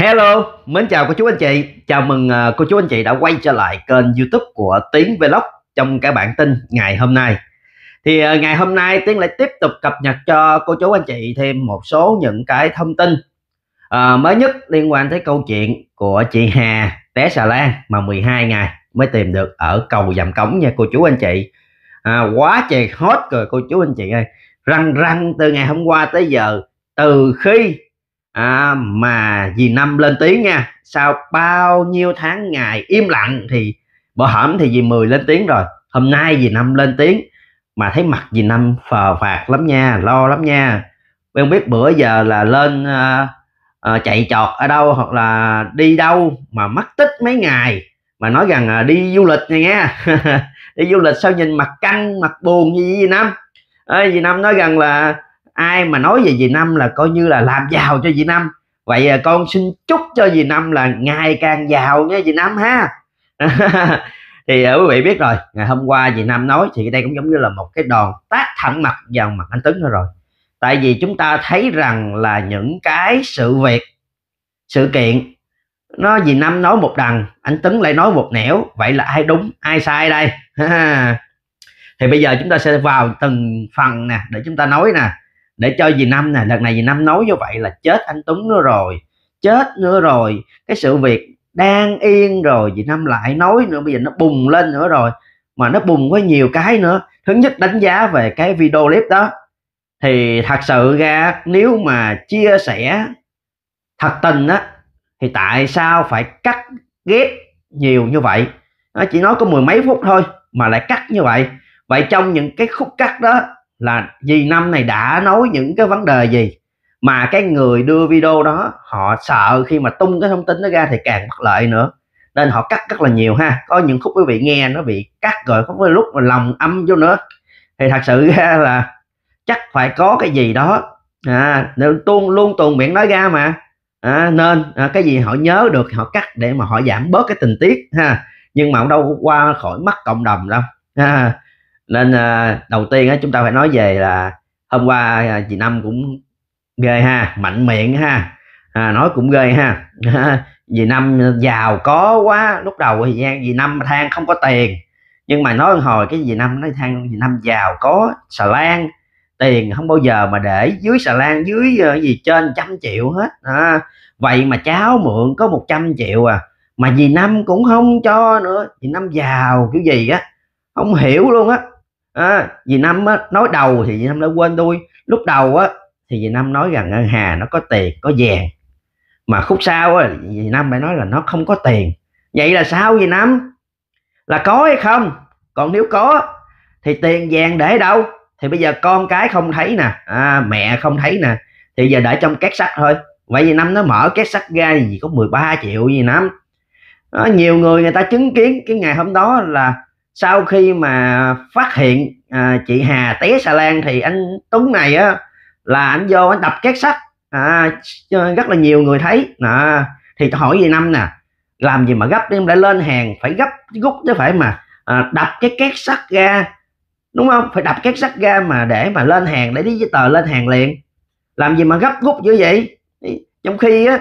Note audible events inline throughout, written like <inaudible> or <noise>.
Hello, mến chào cô chú anh chị. Chào mừng à, cô chú anh chị đã quay trở lại kênh YouTube của Tiến Vlog trong cái bản tin ngày hôm nay. Thì à, ngày hôm nay Tiến lại tiếp tục cập nhật cho cô chú anh chị thêm một số những cái thông tin uh, mới nhất liên quan tới câu chuyện của chị Hà té xà lan mà 12 ngày mới tìm được ở cầu dầm Cống nha cô chú anh chị. À, quá trời hot rồi cô chú anh chị ơi. Răng răng từ ngày hôm qua tới giờ từ khi à, mà dì năm lên tiếng nha sau bao nhiêu tháng ngày im lặng thì bỏ hổm thì dì mười lên tiếng rồi hôm nay dì năm lên tiếng mà thấy mặt dì năm phờ phạt lắm nha lo lắm nha em không biết bữa giờ là lên à, à, chạy trọt ở đâu hoặc là đi đâu mà mất tích mấy ngày mà nói rằng à, đi du lịch này nghe <laughs> đi du lịch sao nhìn mặt căng mặt buồn như vậy năm à, dì năm nói rằng là ai mà nói về dì năm là coi như là làm giàu cho dì năm vậy à, con xin chúc cho dì năm là ngày càng giàu nha dì năm ha <laughs> thì à, quý vị biết rồi ngày hôm qua dì năm nói thì đây cũng giống như là một cái đòn tát thẳng mặt vào mặt anh tấn rồi tại vì chúng ta thấy rằng là những cái sự việc sự kiện nó dì năm nói một đằng anh tấn lại nói một nẻo vậy là ai đúng ai sai đây <laughs> thì bây giờ chúng ta sẽ vào từng phần nè để chúng ta nói nè để cho dì năm nè lần này dì năm nói như vậy là chết anh tuấn nữa rồi chết nữa rồi cái sự việc đang yên rồi dì năm lại nói nữa bây giờ nó bùng lên nữa rồi mà nó bùng có nhiều cái nữa thứ nhất đánh giá về cái video clip đó thì thật sự ra nếu mà chia sẻ thật tình á thì tại sao phải cắt ghép nhiều như vậy nó chỉ nói có mười mấy phút thôi mà lại cắt như vậy vậy trong những cái khúc cắt đó là vì năm này đã nói những cái vấn đề gì mà cái người đưa video đó họ sợ khi mà tung cái thông tin nó ra thì càng bất lợi nữa nên họ cắt rất là nhiều ha có những khúc quý vị nghe nó bị cắt rồi có cái lúc mà lòng âm vô nữa thì thật sự ra là chắc phải có cái gì đó à, nên tuôn luôn tuồn miệng nói ra mà à, nên à, cái gì họ nhớ được họ cắt để mà họ giảm bớt cái tình tiết ha nhưng mà ông đâu qua khỏi mắt cộng đồng đâu à, nên à, đầu tiên á chúng ta phải nói về là hôm qua à, chị năm cũng ghê ha mạnh miệng ha à, nói cũng ghê ha vì <laughs> năm giàu có quá lúc đầu thì gian vì năm than không có tiền nhưng mà nói hồi cái gì năm nói than gì năm giàu có xà lan tiền không bao giờ mà để dưới xà lan dưới ờ, gì trên trăm triệu hết à, vậy mà cháu mượn có 100 triệu à mà dì năm cũng không cho nữa dì năm giàu kiểu gì á không hiểu luôn á à, dì năm á, nói đầu thì vì năm đã quên tôi lúc đầu á thì vì năm nói rằng ngân hà nó có tiền có vàng mà khúc sau á vì năm lại nói là nó không có tiền vậy là sao vì năm là có hay không còn nếu có thì tiền vàng để đâu thì bây giờ con cái không thấy nè à, mẹ không thấy nè thì giờ để trong két sắt thôi vậy vì năm nó mở két sắt ra thì có 13 triệu dì năm đó, nhiều người người ta chứng kiến cái ngày hôm đó là sau khi mà phát hiện à, chị Hà té xà lan thì anh Tuấn này á là anh vô anh đập két sắt à, ờ, rất là nhiều người thấy à, thì hỏi về năm nè làm gì mà gấp em lại lên hàng phải gấp rút chứ phải mà à, đập cái két sắt ra đúng không phải đập két sắt ra mà để mà lên hàng để đi giấy tờ lên hàng liền làm gì mà gấp rút như vậy trong khi á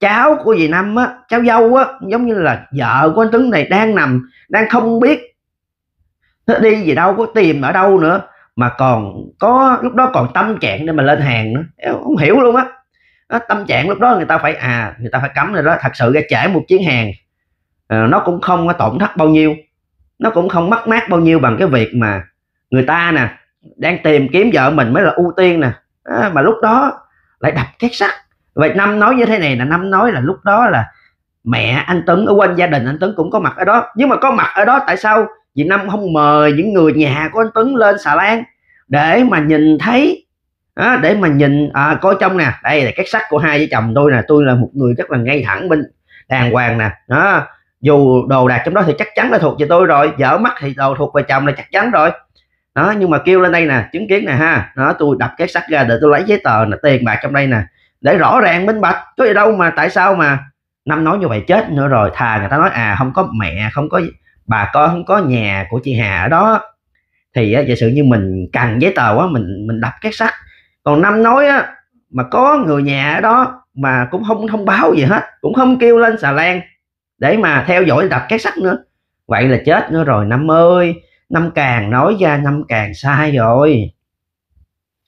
cháu của dì năm á cháu dâu á giống như là vợ của anh tuấn này đang nằm đang không biết nó đi gì đâu có tìm ở đâu nữa mà còn có lúc đó còn tâm trạng để mà lên hàng nữa em không hiểu luôn á tâm trạng lúc đó người ta phải à người ta phải cấm rồi đó thật sự ra trễ một chuyến hàng à, nó cũng không có tổn thất bao nhiêu nó cũng không mất mát bao nhiêu bằng cái việc mà người ta nè đang tìm kiếm vợ mình mới là ưu tiên nè à, mà lúc đó lại đập két sắt vậy năm nói như thế này là năm nói là lúc đó là mẹ anh tuấn ở quên gia đình anh tuấn cũng có mặt ở đó nhưng mà có mặt ở đó tại sao vì năm không mời những người nhà của anh tuấn lên xà lan để mà nhìn thấy đó, để mà nhìn à, coi trong nè đây là các sắc của hai vợ chồng tôi nè tôi là một người rất là ngay thẳng bên đàng hoàng nè đó dù đồ đạc trong đó thì chắc chắn là thuộc về tôi rồi dở mắt thì đồ thuộc về chồng là chắc chắn rồi đó nhưng mà kêu lên đây nè chứng kiến nè ha đó tôi đập cái sắt ra để tôi lấy giấy tờ là tiền bạc trong đây nè để rõ ràng minh bạch có gì đâu mà tại sao mà năm nói như vậy chết nữa rồi thà người ta nói à không có mẹ không có bà con có nhà của chị Hà ở đó thì á, giả sử như mình cần giấy tờ quá mình mình đập két sắt còn năm nói á, mà có người nhà ở đó mà cũng không thông báo gì hết cũng không kêu lên xà lan để mà theo dõi đập két sắt nữa vậy là chết nữa rồi năm ơi năm càng nói ra năm càng sai rồi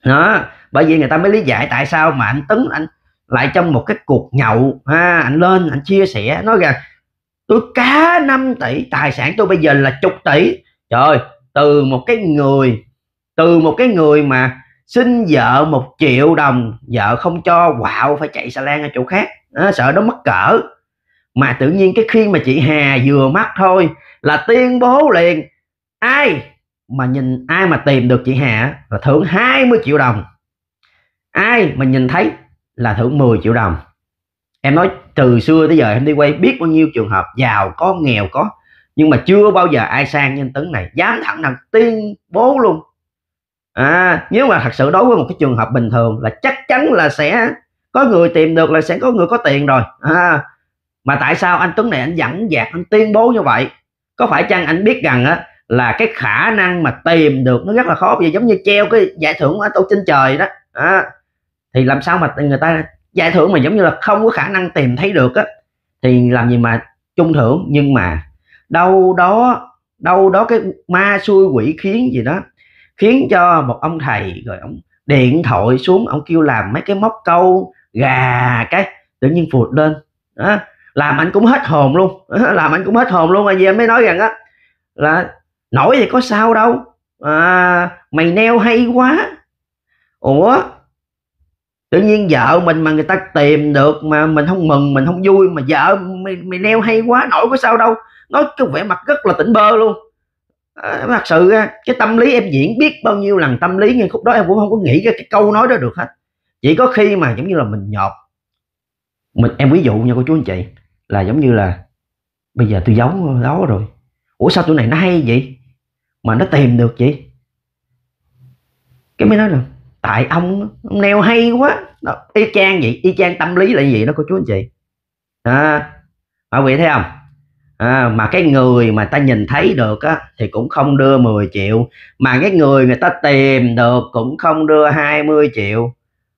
đó bởi vì người ta mới lý giải tại sao mà anh tấn anh lại trong một cái cuộc nhậu ha anh lên anh chia sẻ nói rằng tôi cá 5 tỷ tài sản tôi bây giờ là chục tỷ trời từ một cái người từ một cái người mà xin vợ một triệu đồng vợ không cho quạo phải chạy xà lan ở chỗ khác à, sợ nó mất cỡ mà tự nhiên cái khi mà chị Hà vừa mắt thôi là tuyên bố liền ai mà nhìn ai mà tìm được chị Hà là thưởng 20 triệu đồng ai mà nhìn thấy là thưởng 10 triệu đồng em nói từ xưa tới giờ em đi quay biết bao nhiêu trường hợp giàu có nghèo có nhưng mà chưa bao giờ ai sang như anh tấn này dám thẳng thắn tuyên bố luôn à nếu mà thật sự đối với một cái trường hợp bình thường là chắc chắn là sẽ có người tìm được là sẽ có người có tiền rồi à, mà tại sao anh tuấn này anh dẫn dạc anh tuyên bố như vậy có phải chăng anh biết rằng á là cái khả năng mà tìm được nó rất là khó vì giống như treo cái giải thưởng ở tổ trên trời đó à, thì làm sao mà người ta giải thưởng mà giống như là không có khả năng tìm thấy được á thì làm gì mà chung thưởng nhưng mà đâu đó đâu đó cái ma xui quỷ khiến gì đó khiến cho một ông thầy rồi ông điện thoại xuống ông kêu làm mấy cái móc câu gà cái tự nhiên phụt lên đó làm anh cũng hết hồn luôn làm anh cũng hết hồn luôn gì em mới nói rằng á là nổi thì có sao đâu à, mày neo hay quá ủa tự nhiên vợ mình mà người ta tìm được mà mình không mừng mình không vui mà vợ mày, mày neo hay quá nổi có sao đâu nói cái vẻ mặt rất là tỉnh bơ luôn à, thật sự cái tâm lý em diễn biết bao nhiêu lần tâm lý nhưng khúc đó em cũng không có nghĩ cái, cái câu nói đó được hết chỉ có khi mà giống như là mình nhột mình em ví dụ nha cô chú anh chị là giống như là bây giờ tôi giấu đó rồi ủa sao tụi này nó hay vậy mà nó tìm được vậy cái mới nói là tại ông ông neo hay quá đó, y chang vậy y chang tâm lý là gì đó cô chú anh chị à, mọi vị thấy không à, mà cái người mà ta nhìn thấy được á, thì cũng không đưa 10 triệu mà cái người người ta tìm được cũng không đưa 20 triệu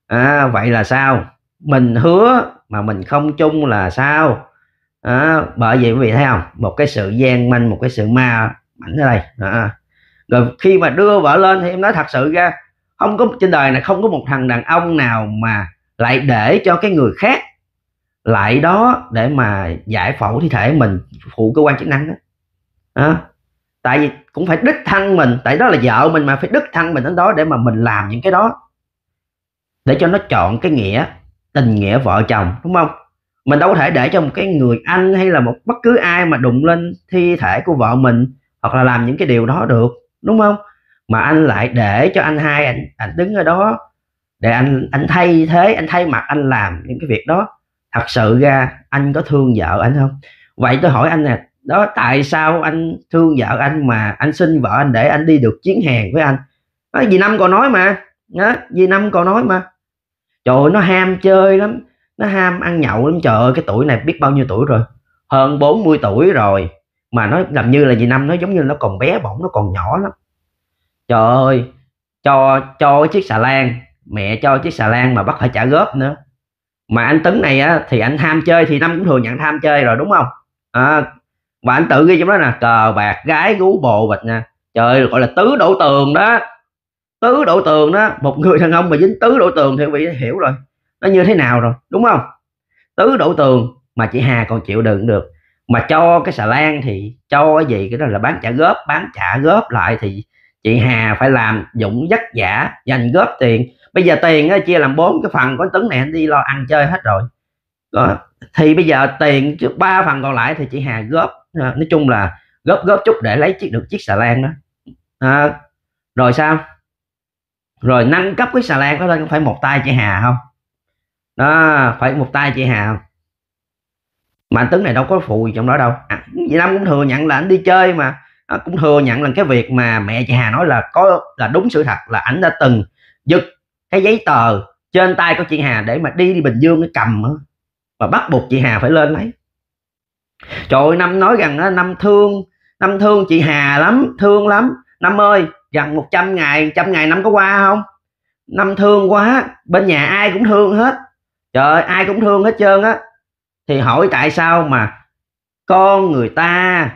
à, vậy là sao mình hứa mà mình không chung là sao à, bởi vì quý vị thấy không một cái sự gian manh một cái sự ma mảnh ở đây à. rồi khi mà đưa vợ lên thì em nói thật sự ra không có trên đời này không có một thằng đàn ông nào mà lại để cho cái người khác lại đó để mà giải phẫu thi thể mình phụ cơ quan chức năng đó à, tại vì cũng phải đích thân mình tại đó là vợ mình mà phải đích thân mình đến đó để mà mình làm những cái đó để cho nó chọn cái nghĩa tình nghĩa vợ chồng đúng không mình đâu có thể để cho một cái người anh hay là một bất cứ ai mà đụng lên thi thể của vợ mình hoặc là làm những cái điều đó được đúng không mà anh lại để cho anh hai anh, anh đứng ở đó để anh anh thay thế anh thay mặt anh làm những cái việc đó thật sự ra anh có thương vợ anh không vậy tôi hỏi anh nè đó tại sao anh thương vợ anh mà anh xin vợ anh để anh đi được chiến hàng với anh nó dì năm còn nói mà đó, dì năm còn nói mà trời ơi, nó ham chơi lắm nó ham ăn nhậu lắm trời ơi cái tuổi này biết bao nhiêu tuổi rồi hơn 40 tuổi rồi mà nó làm như là dì năm nó giống như nó còn bé bỏng nó còn nhỏ lắm trời ơi cho cho chiếc xà lan mẹ cho chiếc xà lan mà bắt phải trả góp nữa mà anh tấn này á, thì anh ham chơi thì năm cũng thừa nhận tham chơi rồi đúng không à, và anh tự ghi trong đó là cờ bạc gái gú bồ bịch nha trời gọi là tứ đổ tường đó tứ đổ tường đó một người đàn ông mà dính tứ đổ tường thì bị hiểu rồi nó như thế nào rồi đúng không tứ đổ tường mà chị hà còn chịu đựng được mà cho cái xà lan thì cho cái gì cái đó là bán trả góp bán trả góp lại thì chị Hà phải làm dũng dắt giả dành góp tiền bây giờ tiền chia làm bốn cái phần có tấn này anh đi lo ăn chơi hết rồi đó. Ờ, thì bây giờ tiền ba phần còn lại thì chị Hà góp ờ, nói chung là góp góp chút để lấy chiếc được chiếc xà lan đó à, rồi sao rồi nâng cấp cái xà lan đó lên phải một tay chị Hà không đó phải một tay chị Hà không mà anh Tuấn này đâu có phụ trong đó đâu à, vậy Nam cũng thừa nhận là anh đi chơi mà à, cũng thừa nhận là cái việc mà mẹ chị Hà nói là có là đúng sự thật là ảnh đã từng giật cái giấy tờ trên tay của chị Hà để mà đi đi Bình Dương cái cầm và bắt buộc chị Hà phải lên lấy trời ơi, năm nói rằng đó, năm thương năm thương chị Hà lắm thương lắm năm ơi gần 100 ngày 100 ngày năm có qua không năm thương quá bên nhà ai cũng thương hết trời ai cũng thương hết trơn á thì hỏi tại sao mà con người ta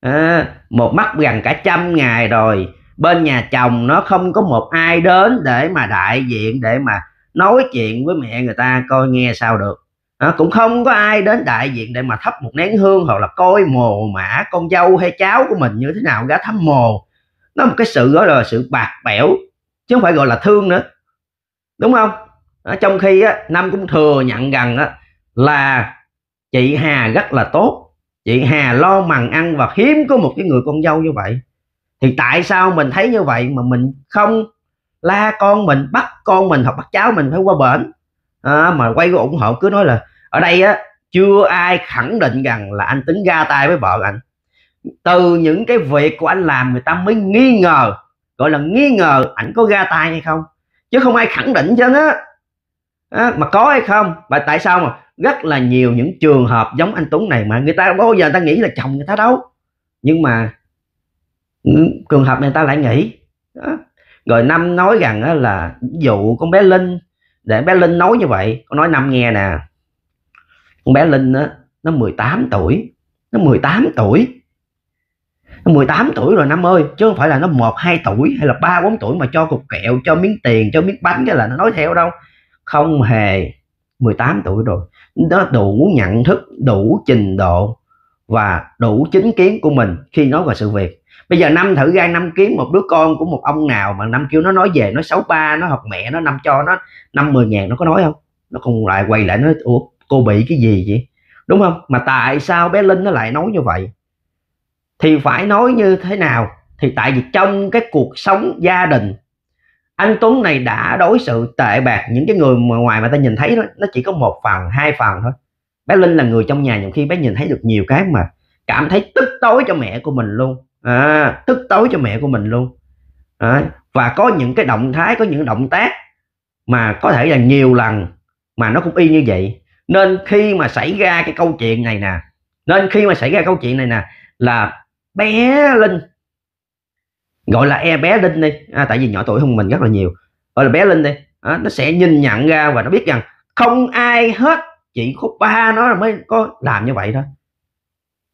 à, một mắt gần cả trăm ngày rồi bên nhà chồng nó không có một ai đến để mà đại diện để mà nói chuyện với mẹ người ta coi nghe sao được à, cũng không có ai đến đại diện để mà thắp một nén hương hoặc là coi mồ mã con dâu hay cháu của mình như thế nào ra thắm mồ nó một cái sự gọi là sự bạc bẽo chứ không phải gọi là thương nữa đúng không à, trong khi á, năm cũng thừa nhận rằng á, là chị hà rất là tốt chị Hà lo mằng ăn và hiếm có một cái người con dâu như vậy thì tại sao mình thấy như vậy mà mình không la con mình bắt con mình hoặc bắt cháu mình phải qua bển à, mà quay ủng hộ cứ nói là ở đây á chưa ai khẳng định rằng là anh tính ra tay với vợ anh từ những cái việc của anh làm người ta mới nghi ngờ gọi là nghi ngờ ảnh có ra tay hay không chứ không ai khẳng định cho nó à, mà có hay không và tại sao mà rất là nhiều những trường hợp giống anh Tuấn này mà người ta bao giờ người ta nghĩ là chồng người ta đâu nhưng mà ừ, trường hợp người ta lại nghĩ đó. rồi năm nói rằng là dụ con bé Linh để bé Linh nói như vậy con nói năm nghe nè con bé Linh đó, nó 18 tuổi nó 18 tuổi nó 18 tuổi rồi năm ơi chứ không phải là nó một hai tuổi hay là ba bốn tuổi mà cho cục kẹo cho miếng tiền cho miếng bánh cái là nó nói theo đâu không hề 18 tuổi rồi nó đủ nhận thức đủ trình độ và đủ chính kiến của mình khi nói về sự việc bây giờ năm thử ra năm kiếm một đứa con của một ông nào mà năm kêu nó nói về nó xấu ba nó học mẹ nó năm cho nó năm mười ngàn nó có nói không nó không lại quay lại nói ủa cô bị cái gì vậy đúng không mà tại sao bé linh nó lại nói như vậy thì phải nói như thế nào thì tại vì trong cái cuộc sống gia đình anh Tuấn này đã đối xử tệ bạc những cái người ngoài mà ta nhìn thấy đó, nó chỉ có một phần hai phần thôi bé Linh là người trong nhà nhiều khi bé nhìn thấy được nhiều cái mà cảm thấy tức tối cho mẹ của mình luôn à, tức tối cho mẹ của mình luôn à, và có những cái động thái có những động tác mà có thể là nhiều lần mà nó cũng y như vậy nên khi mà xảy ra cái câu chuyện này nè nên khi mà xảy ra câu chuyện này nè là bé Linh gọi là e bé linh đi à, tại vì nhỏ tuổi hơn mình rất là nhiều gọi là bé linh đi à, nó sẽ nhìn nhận ra và nó biết rằng không ai hết chỉ khúc ba nó mới có làm như vậy thôi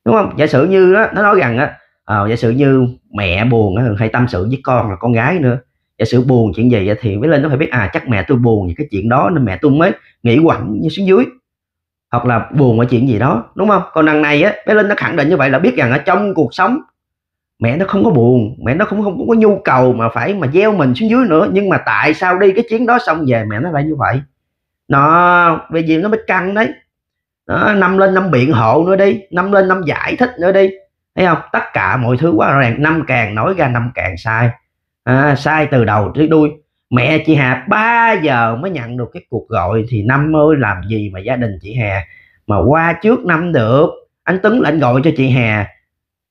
đúng không giả sử như đó, nó nói rằng á à, giả sử như mẹ buồn á, hay tâm sự với con là con gái nữa giả sử buồn chuyện gì thì với linh nó phải biết à chắc mẹ tôi buồn về cái chuyện đó nên mẹ tôi mới nghĩ quẩn như xuống dưới hoặc là buồn ở chuyện gì đó đúng không còn đằng này á bé linh nó khẳng định như vậy là biết rằng ở trong cuộc sống mẹ nó không có buồn mẹ nó cũng không, không có nhu cầu mà phải mà gieo mình xuống dưới nữa nhưng mà tại sao đi cái chuyến đó xong về mẹ nó lại như vậy nó về gì nó mới căng đấy đó, năm lên năm biện hộ nữa đi năm lên năm giải thích nữa đi thấy không tất cả mọi thứ quá rõ ràng năm càng nói ra năm càng sai à, sai từ đầu tới đuôi mẹ chị Hà 3 giờ mới nhận được cái cuộc gọi thì năm ơi làm gì mà gia đình chị Hà mà qua trước năm được anh Tuấn lệnh gọi cho chị Hà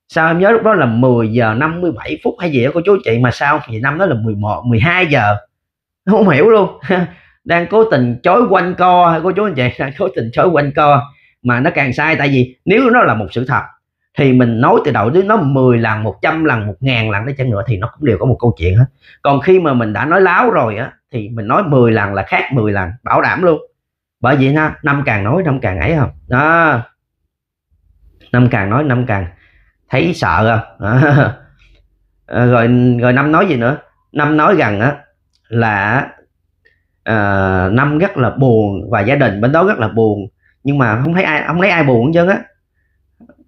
sao em nhớ lúc đó là 10 giờ 57 phút hay gì đó cô chú chị mà sao thì năm đó là 11 12 giờ <laughs> không hiểu luôn <laughs> đang cố tình chối quanh co hay cô chú anh chị đang cố tình chối quanh co mà nó càng sai tại vì nếu nó là một sự thật thì mình nói từ đầu đến nó 10 lần 100 lần 1.000 lần đấy chăng nữa thì nó cũng đều có một câu chuyện hết còn khi mà mình đã nói láo rồi á thì mình nói 10 lần là khác 10 lần bảo đảm luôn bởi vậy ha năm càng nói năm càng ấy không đó năm càng nói năm càng thấy sợ không <laughs> à, rồi rồi năm nói gì nữa năm nói rằng á là à, năm rất là buồn và gia đình bên đó rất là buồn nhưng mà không thấy ai không thấy ai buồn chứ á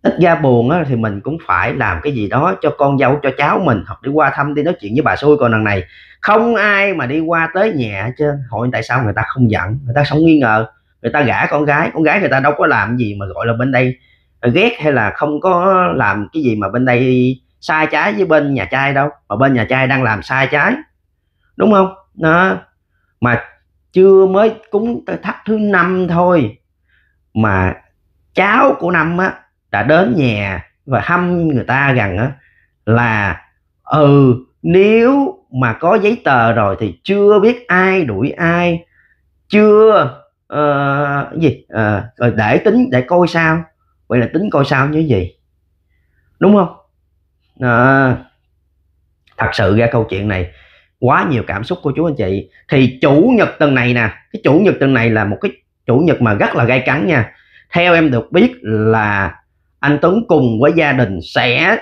ít ra buồn á, thì mình cũng phải làm cái gì đó cho con dâu cho cháu mình hoặc đi qua thăm đi nói chuyện với bà xui còn lần này không ai mà đi qua tới nhà chứ hỏi tại sao người ta không giận người ta sống nghi ngờ người ta gả con gái con gái người ta đâu có làm gì mà gọi là bên đây ghét hay là không có làm cái gì mà bên đây sai trái với bên nhà trai đâu mà bên nhà trai đang làm sai trái đúng không nó mà chưa mới cúng tới thắt thứ năm thôi mà cháu của năm á đã đến nhà và hâm người ta rằng á là ừ nếu mà có giấy tờ rồi thì chưa biết ai đuổi ai chưa uh, gì uh, để tính để coi sao vậy là tính coi sao như gì đúng không à, thật sự ra câu chuyện này quá nhiều cảm xúc của chú anh chị thì chủ nhật tuần này nè cái chủ nhật tuần này là một cái chủ nhật mà rất là gay cắn nha theo em được biết là anh Tuấn cùng với gia đình sẽ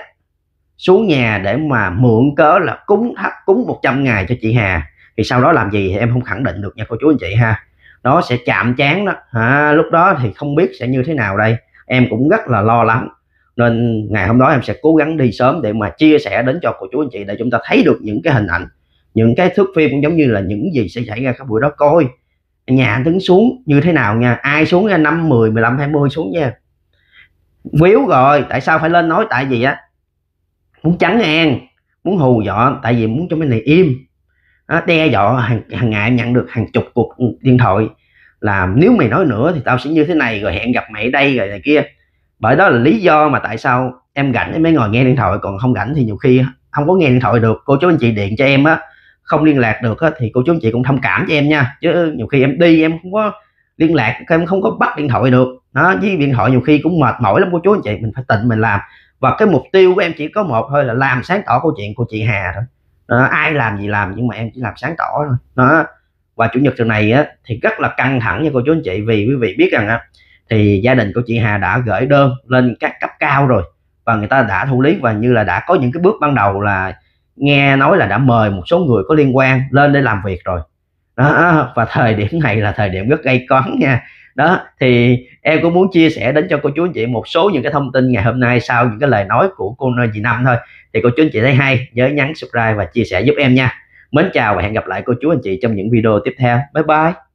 xuống nhà để mà mượn cớ là cúng thắp cúng 100 ngày cho chị Hà thì sau đó làm gì thì em không khẳng định được nha cô chú anh chị ha nó sẽ chạm chán đó à, lúc đó thì không biết sẽ như thế nào đây em cũng rất là lo lắng nên ngày hôm đó em sẽ cố gắng đi sớm để mà chia sẻ đến cho cô chú anh chị để chúng ta thấy được những cái hình ảnh những cái thước phim cũng giống như là những gì sẽ xảy ra các buổi đó coi nhà đứng xuống như thế nào nha ai xuống ra năm, mười, mười lăm 15, 20 xuống nha víu rồi tại sao phải lên nói tại vì á muốn trắng an muốn hù dọ tại vì muốn cho mấy này im đó, đe dọa hàng, hàng ngày em nhận được hàng chục cuộc điện thoại là nếu mày nói nữa thì tao sẽ như thế này rồi hẹn gặp mày ở đây rồi này kia bởi đó là lý do mà tại sao em rảnh em mới ngồi nghe điện thoại còn không rảnh thì nhiều khi không có nghe điện thoại được cô chú anh chị điện cho em á không liên lạc được á, thì cô chú anh chị cũng thông cảm cho em nha chứ nhiều khi em đi em không có liên lạc em không có bắt điện thoại được đó với điện thoại nhiều khi cũng mệt mỏi lắm cô chú anh chị mình phải tịnh mình làm và cái mục tiêu của em chỉ có một thôi là làm sáng tỏ câu chuyện của chị Hà thôi đó, ai làm gì làm nhưng mà em chỉ làm sáng tỏ thôi đó và chủ nhật tuần này á, thì rất là căng thẳng nha cô chú anh chị vì quý vị biết rằng á, thì gia đình của chị Hà đã gửi đơn lên các cấp cao rồi và người ta đã thụ lý và như là đã có những cái bước ban đầu là nghe nói là đã mời một số người có liên quan lên để làm việc rồi đó và thời điểm này là thời điểm rất gây cấn nha đó thì em cũng muốn chia sẻ đến cho cô chú anh chị một số những cái thông tin ngày hôm nay sau những cái lời nói của cô chị năm thôi thì cô chú anh chị thấy hay nhớ nhắn subscribe và chia sẻ giúp em nha Mến chào và hẹn gặp lại cô chú anh chị trong những video tiếp theo. Bye bye.